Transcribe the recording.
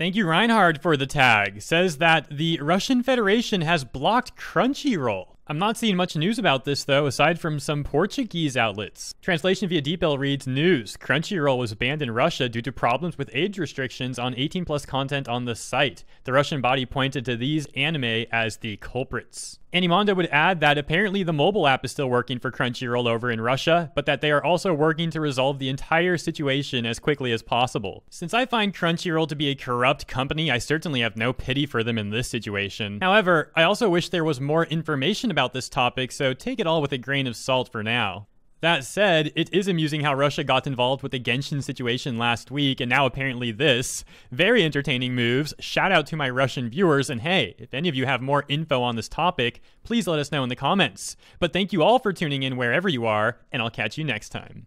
Thank you, Reinhard, for the tag. Says that the Russian Federation has blocked Crunchyroll. I'm not seeing much news about this, though, aside from some Portuguese outlets. Translation via DeepL reads News Crunchyroll was banned in Russia due to problems with age restrictions on 18 plus content on the site. The Russian body pointed to these anime as the culprits. Animondo would add that apparently the mobile app is still working for Crunchyroll over in Russia, but that they are also working to resolve the entire situation as quickly as possible. Since I find Crunchyroll to be a corrupt company, I certainly have no pity for them in this situation. However, I also wish there was more information about about this topic, so take it all with a grain of salt for now. That said, it is amusing how Russia got involved with the Genshin situation last week and now apparently this. Very entertaining moves. Shout out to my Russian viewers and hey, if any of you have more info on this topic, please let us know in the comments. But thank you all for tuning in wherever you are, and I'll catch you next time.